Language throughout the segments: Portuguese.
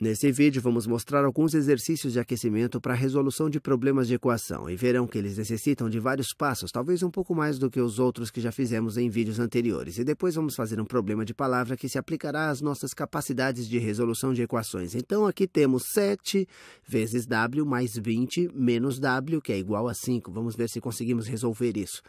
Nesse vídeo, vamos mostrar alguns exercícios de aquecimento para a resolução de problemas de equação e verão que eles necessitam de vários passos, talvez um pouco mais do que os outros que já fizemos em vídeos anteriores. E depois vamos fazer um problema de palavra que se aplicará às nossas capacidades de resolução de equações. Então, aqui temos 7 vezes W mais 20 menos W, que é igual a 5. Vamos ver se conseguimos resolver isso.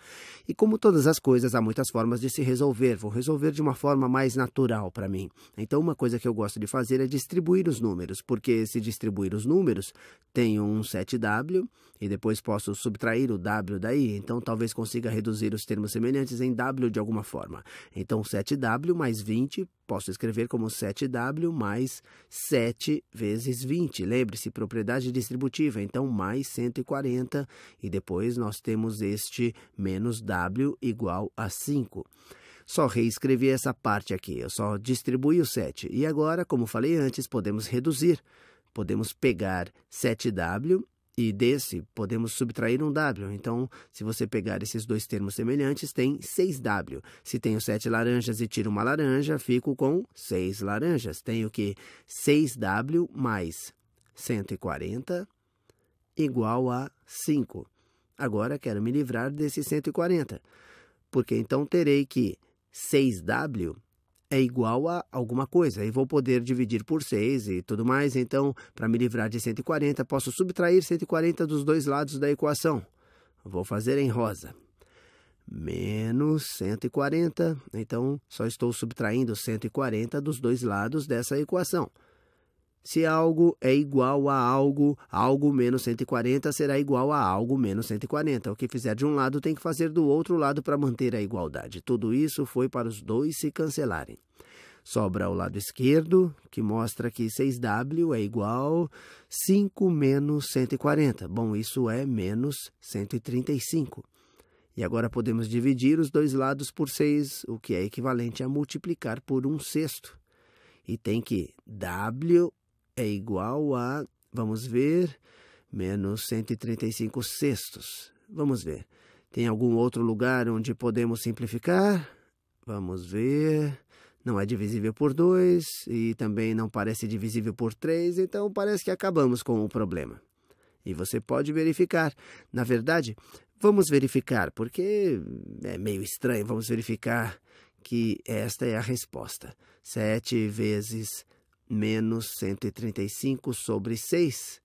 E como todas as coisas, há muitas formas de se resolver. Vou resolver de uma forma mais natural para mim. Então, uma coisa que eu gosto de fazer é distribuir os os números, porque se distribuir os números, tenho um 7W e depois posso subtrair o W daí, então talvez consiga reduzir os termos semelhantes em W de alguma forma. Então 7W mais 20 posso escrever como 7W mais 7 vezes 20. Lembre-se, propriedade distributiva, então mais 140 e depois nós temos este menos W igual a 5. Só reescrevi essa parte aqui, eu só distribuí o 7. E agora, como falei antes, podemos reduzir. Podemos pegar 7W e desse podemos subtrair um W. Então, se você pegar esses dois termos semelhantes, tem 6W. Se tenho 7 laranjas e tiro uma laranja, fico com 6 laranjas. Tenho que 6W mais 140 igual a 5. Agora, quero me livrar desses 140, porque então terei que 6W é igual a alguma coisa, e vou poder dividir por 6 e tudo mais, então, para me livrar de 140, posso subtrair 140 dos dois lados da equação. Vou fazer em rosa. Menos 140, então só estou subtraindo 140 dos dois lados dessa equação. Se algo é igual a algo, algo menos 140 será igual a algo menos 140. O que fizer de um lado tem que fazer do outro lado para manter a igualdade. Tudo isso foi para os dois se cancelarem. Sobra o lado esquerdo, que mostra que 6W é igual 5 menos 140. Bom, isso é menos 135. E agora podemos dividir os dois lados por 6, o que é equivalente a multiplicar por 1 um sexto. E tem que W é igual a, vamos ver, menos 135 sextos. Vamos ver. Tem algum outro lugar onde podemos simplificar? Vamos ver. Não é divisível por 2 e também não parece divisível por 3, então parece que acabamos com o problema. E você pode verificar. Na verdade, vamos verificar, porque é meio estranho. Vamos verificar que esta é a resposta. 7 vezes menos 135 sobre 6.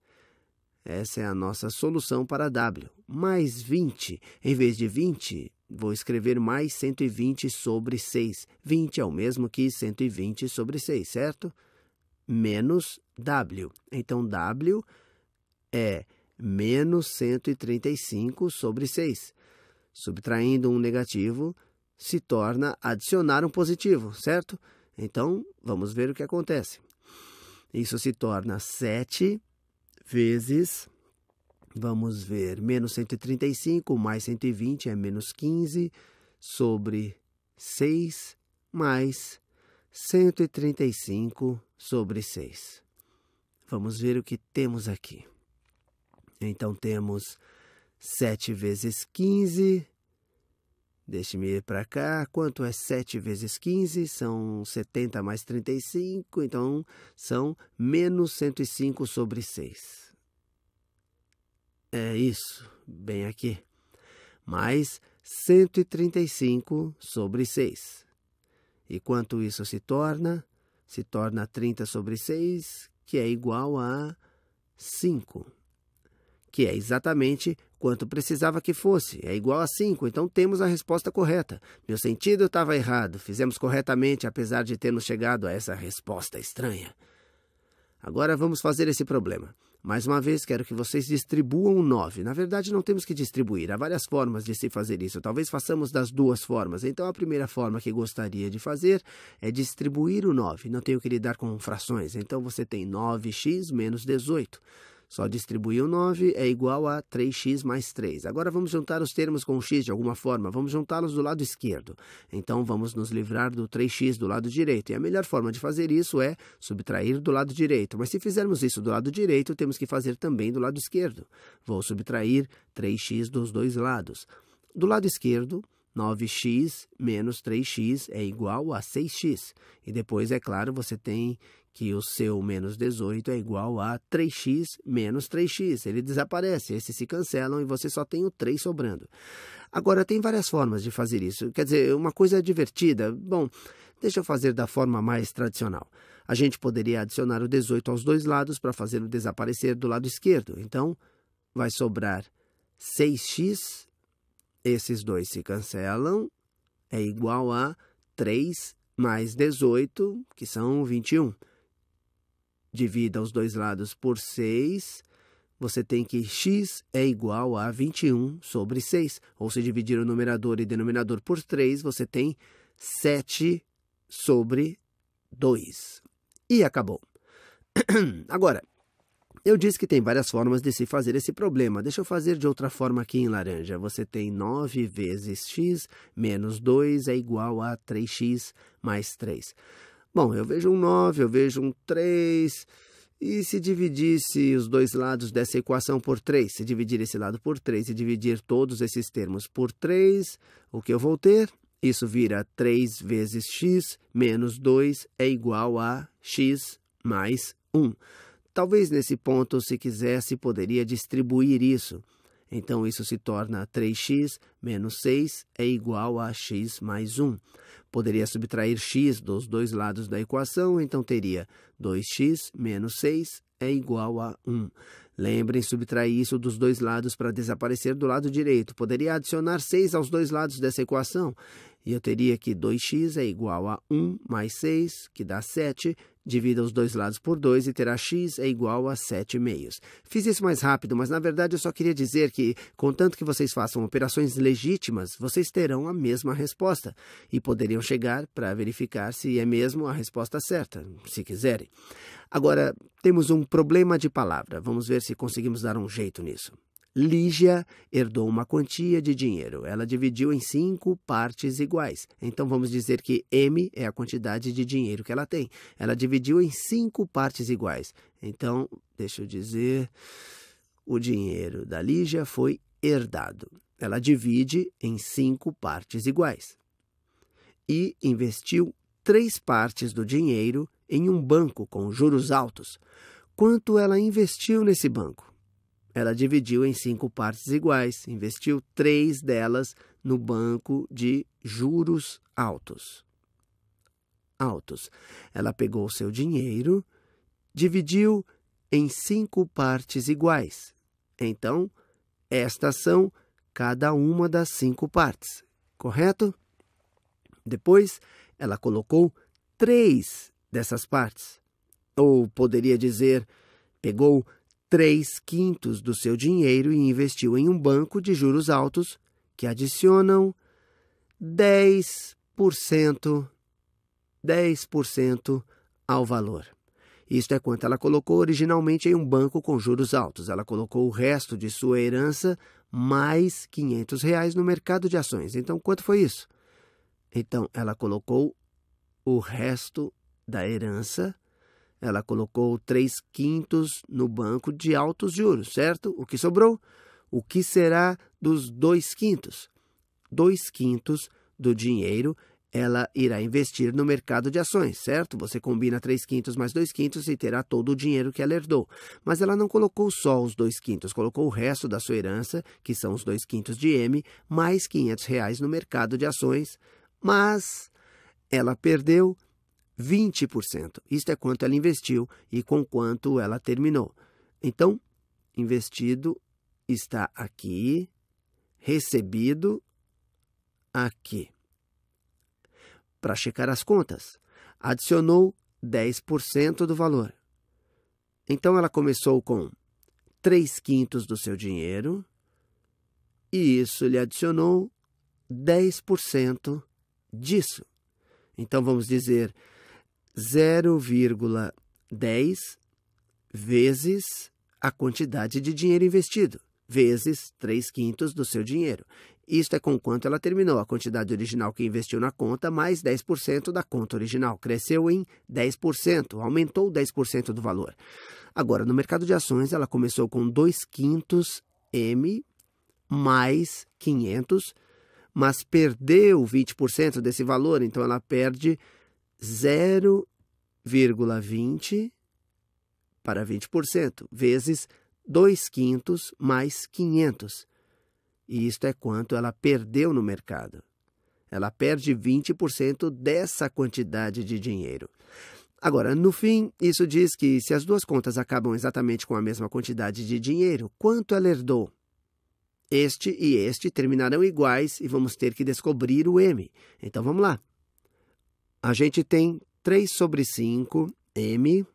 Essa é a nossa solução para W. Mais 20. Em vez de 20, vou escrever mais 120 sobre 6. 20 é o mesmo que 120 sobre 6, certo? Menos W. Então, W é menos 135 sobre 6. Subtraindo um negativo, se torna adicionar um positivo, certo? Então, vamos ver o que acontece. Isso se torna 7 vezes, vamos ver, menos 135 mais 120 é menos 15 sobre 6 mais 135 sobre 6. Vamos ver o que temos aqui. Então temos 7 vezes 15 Deixe-me ir para cá. Quanto é 7 vezes 15? São 70 mais 35, então são menos 105 sobre 6. É isso, bem aqui. Mais 135 sobre 6. E quanto isso se torna? Se torna 30 sobre 6, que é igual a 5, que é exatamente quanto precisava que fosse, é igual a 5, então temos a resposta correta. Meu sentido estava errado, fizemos corretamente apesar de termos chegado a essa resposta estranha. Agora vamos fazer esse problema. Mais uma vez, quero que vocês distribuam o 9. Na verdade, não temos que distribuir. Há várias formas de se fazer isso. Talvez façamos das duas formas. Então, a primeira forma que gostaria de fazer é distribuir o 9. Não tenho que lidar com frações. Então, você tem 9x menos 18. Só distribuir o 9 é igual a 3x mais 3. Agora vamos juntar os termos com o x de alguma forma, vamos juntá-los do lado esquerdo. Então vamos nos livrar do 3x do lado direito. E a melhor forma de fazer isso é subtrair do lado direito. Mas se fizermos isso do lado direito, temos que fazer também do lado esquerdo. Vou subtrair 3x dos dois lados. Do lado esquerdo, 9x menos 3x é igual a 6x. E depois, é claro, você tem que o seu menos 18 é igual a 3x menos 3x. Ele desaparece, esses se cancelam e você só tem o 3 sobrando. Agora, tem várias formas de fazer isso. Quer dizer, uma coisa divertida. Bom, deixa eu fazer da forma mais tradicional. A gente poderia adicionar o 18 aos dois lados para fazê-lo desaparecer do lado esquerdo. Então, vai sobrar 6x, esses dois se cancelam, é igual a 3 mais 18, que são 21 divida os dois lados por 6, você tem que x é igual a 21 sobre 6. Ou se dividir o numerador e denominador por 3, você tem 7 sobre 2. E acabou. Agora, eu disse que tem várias formas de se fazer esse problema. Deixa eu fazer de outra forma aqui em laranja. Você tem 9 vezes x menos 2 é igual a 3x mais 3. Bom, eu vejo um 9, eu vejo um 3. E se dividisse os dois lados dessa equação por 3, se dividir esse lado por 3 e dividir todos esses termos por 3, o que eu vou ter? Isso vira 3 vezes x menos 2 é igual a x mais 1. Talvez nesse ponto, se quisesse, poderia distribuir isso. Então, isso se torna 3x menos 6 é igual a x mais 1. Poderia subtrair x dos dois lados da equação, então teria 2x menos 6 é igual a 1. Lembrem subtrair isso dos dois lados para desaparecer do lado direito. Poderia adicionar 6 aos dois lados dessa equação. E eu teria que 2x é igual a 1 mais 6, que dá 7, Divida os dois lados por 2 e terá x é igual a 7 meios. Fiz isso mais rápido, mas na verdade eu só queria dizer que, contanto que vocês façam operações legítimas, vocês terão a mesma resposta e poderiam chegar para verificar se é mesmo a resposta certa, se quiserem. Agora, temos um problema de palavra. Vamos ver se conseguimos dar um jeito nisso. Lígia herdou uma quantia de dinheiro. Ela dividiu em cinco partes iguais. Então vamos dizer que M é a quantidade de dinheiro que ela tem. Ela dividiu em cinco partes iguais. Então, deixa eu dizer, o dinheiro da Lígia foi herdado. Ela divide em cinco partes iguais. E investiu três partes do dinheiro em um banco com juros altos. Quanto ela investiu nesse banco? Ela dividiu em cinco partes iguais, investiu três delas no banco de juros altos. Altos. Ela pegou seu dinheiro, dividiu em cinco partes iguais. Então, estas são cada uma das cinco partes, correto? Depois, ela colocou três dessas partes. Ou poderia dizer, pegou três quintos do seu dinheiro e investiu em um banco de juros altos que adicionam 10%, 10% ao valor. Isto é quanto ela colocou originalmente em um banco com juros altos. Ela colocou o resto de sua herança mais 500 reais no mercado de ações. Então, quanto foi isso? Então, ela colocou o resto da herança ela colocou 3 quintos no banco de altos juros, certo? O que sobrou? O que será dos 2 quintos? 2 quintos do dinheiro ela irá investir no mercado de ações, certo? Você combina 3 quintos mais 2 quintos e terá todo o dinheiro que ela herdou. Mas ela não colocou só os 2 quintos, colocou o resto da sua herança, que são os 2 quintos de M, mais 500 reais no mercado de ações. Mas ela perdeu 20%. Isto é quanto ela investiu e com quanto ela terminou. Então, investido está aqui, recebido aqui. Para checar as contas, adicionou 10% do valor. Então ela começou com 3 quintos do seu dinheiro e isso lhe adicionou 10% disso. Então vamos dizer 0,10 vezes a quantidade de dinheiro investido, vezes 3 quintos do seu dinheiro. Isto é com quanto ela terminou, a quantidade original que investiu na conta, mais 10% da conta original. Cresceu em 10%, aumentou 10% do valor. Agora, no mercado de ações, ela começou com 2 quintos M mais 500, mas perdeu 20% desse valor, então ela perde 0,20 para 20%, vezes 2 quintos mais 500. E isto é quanto ela perdeu no mercado. Ela perde 20% dessa quantidade de dinheiro. Agora, no fim, isso diz que se as duas contas acabam exatamente com a mesma quantidade de dinheiro, quanto ela herdou? Este e este terminarão iguais e vamos ter que descobrir o M. Então vamos lá a gente tem 3 sobre 5 m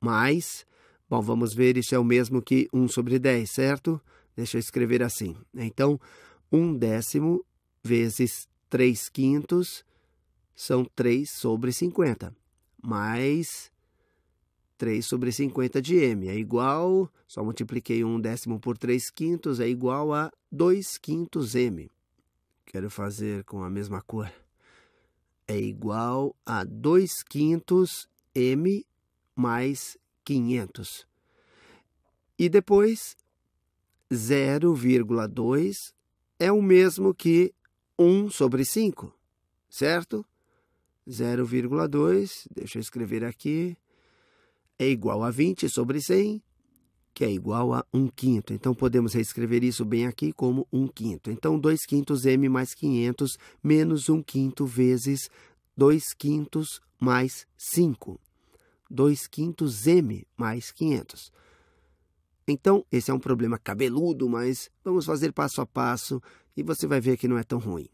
mais, bom, vamos ver, isso é o mesmo que 1 sobre 10, certo? Deixa eu escrever assim. Então, 1 décimo vezes 3 quintos são 3 sobre 50, mais 3 sobre 50 de m. É igual, só multipliquei 1 décimo por 3 quintos, é igual a 2 quintos m. Quero fazer com a mesma cor é igual a 2 quintos m mais 500. E depois, 0,2 é o mesmo que 1 sobre 5, certo? 0,2, deixa eu escrever aqui, é igual a 20 sobre 100, que é igual a 1 quinto. Então, podemos reescrever isso bem aqui como 1 quinto. Então, 2 quintos m mais 500 menos 1 quinto vezes 2 quintos mais 5. 2 quintos m mais 500. Então, esse é um problema cabeludo, mas vamos fazer passo a passo e você vai ver que não é tão ruim.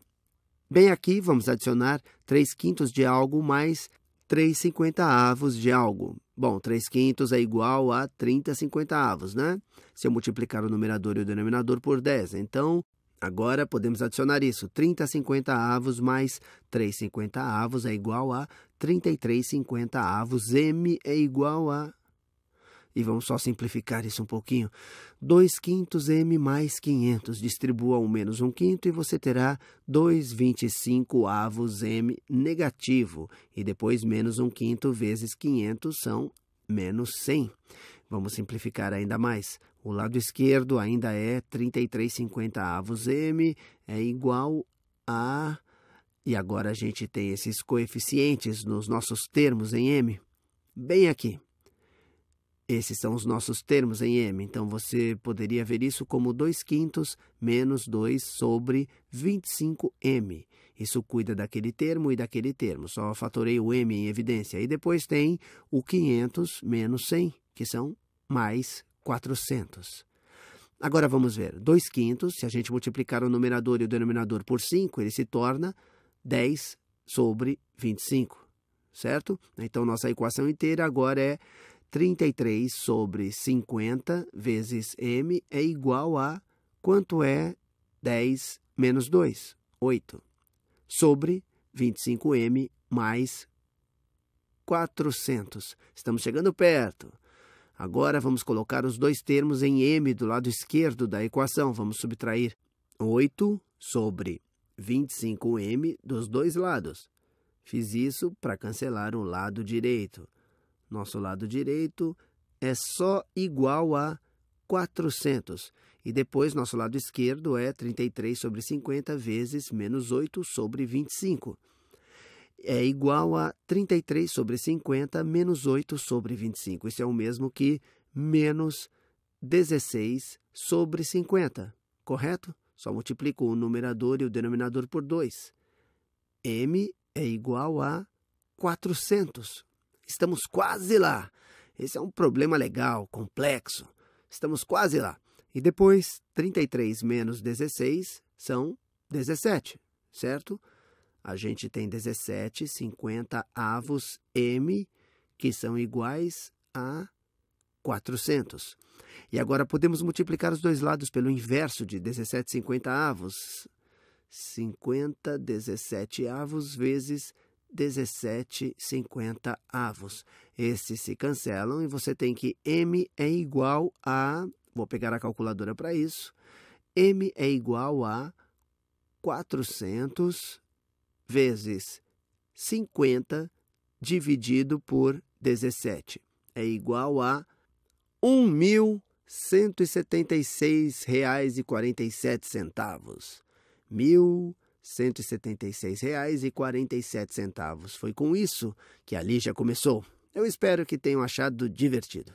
Bem aqui, vamos adicionar 3 quintos de algo mais 3 cinquenta avos de algo. Bom, 3 quintos é igual a 30 cinquentavos, né? Se eu multiplicar o numerador e o denominador por 10, então Agora podemos adicionar isso. 30 cinquentavos mais 3 cinquentavos é igual a 33 cinquentavos. M é igual a e vamos só simplificar isso um pouquinho, 2 quintos m mais 500, distribua ao menos 1 um quinto e você terá 2,25 avos m negativo, e depois menos 1 um quinto vezes 500 são menos 100. Vamos simplificar ainda mais. O lado esquerdo ainda é 33,50 avos m, é igual a... E agora a gente tem esses coeficientes nos nossos termos em m, bem aqui. Esses são os nossos termos em M, então você poderia ver isso como 2 quintos menos 2 sobre 25M. Isso cuida daquele termo e daquele termo, só fatorei o M em evidência. E depois tem o 500 menos 100, que são mais 400. Agora vamos ver, 2 quintos, se a gente multiplicar o numerador e o denominador por 5, ele se torna 10 sobre 25, certo? Então, nossa equação inteira agora é 33 sobre 50 vezes m é igual a quanto é 10 menos 2, 8, sobre 25m mais 400. Estamos chegando perto. Agora vamos colocar os dois termos em m do lado esquerdo da equação. Vamos subtrair 8 sobre 25m dos dois lados. Fiz isso para cancelar o lado direito. Nosso lado direito é só igual a 400. E depois, nosso lado esquerdo é 33 sobre 50 vezes menos 8 sobre 25. É igual a 33 sobre 50 menos 8 sobre 25. Isso é o mesmo que menos 16 sobre 50, correto? Só multiplico o numerador e o denominador por 2. m é igual a 400. Estamos quase lá. Esse é um problema legal, complexo. Estamos quase lá. E depois, 33 menos 16 são 17, certo? A gente tem 17 50 avos m, que são iguais a 400. E agora podemos multiplicar os dois lados pelo inverso de 17 50 avos. 50 17 avos vezes 17,50 avos. Esses se cancelam e você tem que M é igual a. Vou pegar a calculadora para isso. M é igual a 400 vezes 50 dividido por 17. É igual a R$ 1.176,47. 1.176,47. R$ 176,47. Foi com isso que a lixa começou. Eu espero que tenham achado divertido.